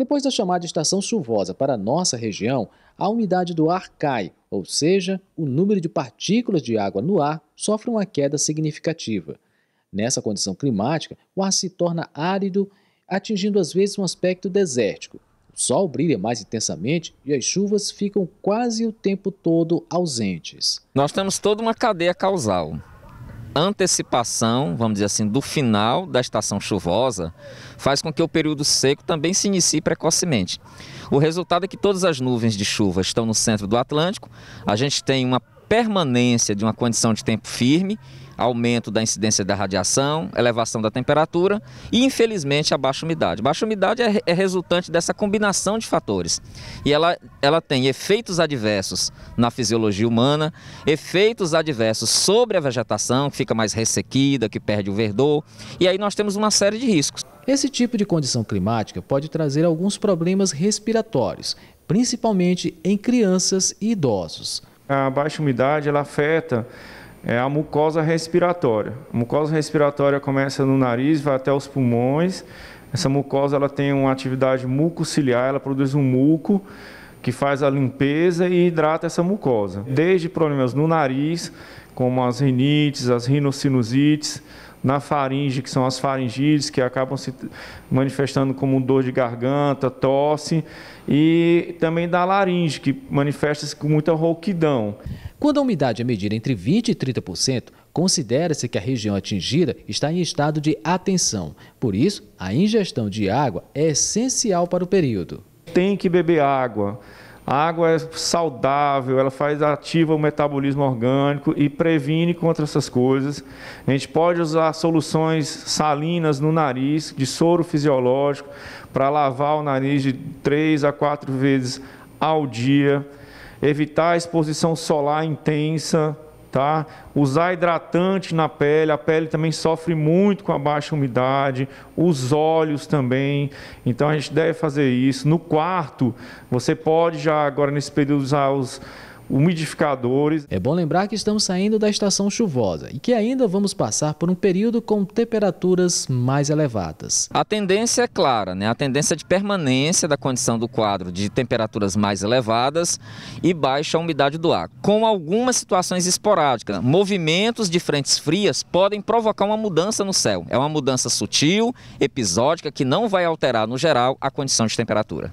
Depois da chamada estação chuvosa para nossa região, a umidade do ar cai, ou seja, o número de partículas de água no ar sofre uma queda significativa. Nessa condição climática, o ar se torna árido, atingindo às vezes um aspecto desértico. O sol brilha mais intensamente e as chuvas ficam quase o tempo todo ausentes. Nós temos toda uma cadeia causal antecipação, vamos dizer assim, do final da estação chuvosa, faz com que o período seco também se inicie precocemente. O resultado é que todas as nuvens de chuva estão no centro do Atlântico, a gente tem uma permanência de uma condição de tempo firme, aumento da incidência da radiação, elevação da temperatura e, infelizmente, a baixa umidade. Baixa umidade é, é, resultante dessa combinação de fatores e ela, ela tem efeitos adversos na fisiologia humana, efeitos adversos sobre a vegetação, que fica mais ressequida, que perde o verdor, e aí nós temos uma série de riscos. Esse tipo de condição climática pode trazer alguns problemas respiratórios, principalmente em crianças e idosos a baixa umidade ela afeta é, a mucosa respiratória. A mucosa respiratória começa no nariz, vai até os pulmões. Essa mucosa ela tem uma atividade mucociliar, ela produz um muco que faz a limpeza e hidrata essa mucosa. Desde problemas no nariz, como as rinites, as rinocinusites, na faringe, que são as faringites, que acabam se manifestando como dor de garganta, tosse, e também da laringe, que manifesta-se com muita rouquidão. Quando a umidade é medida entre 20% e 30%, considera-se que a região atingida está em estado de atenção. Por isso, a ingestão de água é essencial para o período. Tem que beber água a água é saudável, ela faz ativa o metabolismo orgânico e previne contra essas coisas. A gente pode usar soluções salinas no nariz, de soro fisiológico, para lavar o nariz de três a quatro vezes ao dia. Evitar a exposição solar intensa, tá? Usar hidratante na pele, a pele também sofre muito com a baixa umidade, os olhos também. Então a gente deve fazer isso. No quarto, você pode já agora nesse período usar os umidificadores. É bom lembrar que estamos saindo da estação chuvosa e que ainda vamos passar por um período com temperaturas mais elevadas. A tendência é clara, né? A tendência de permanência da condição do quadro de temperaturas mais elevadas e baixa umidade do ar, com algumas situações esporádicas. Movimentos de frentes frias podem provocar uma mudança no céu. É uma mudança sutil, episódica, que não vai alterar no geral a condição de temperatura.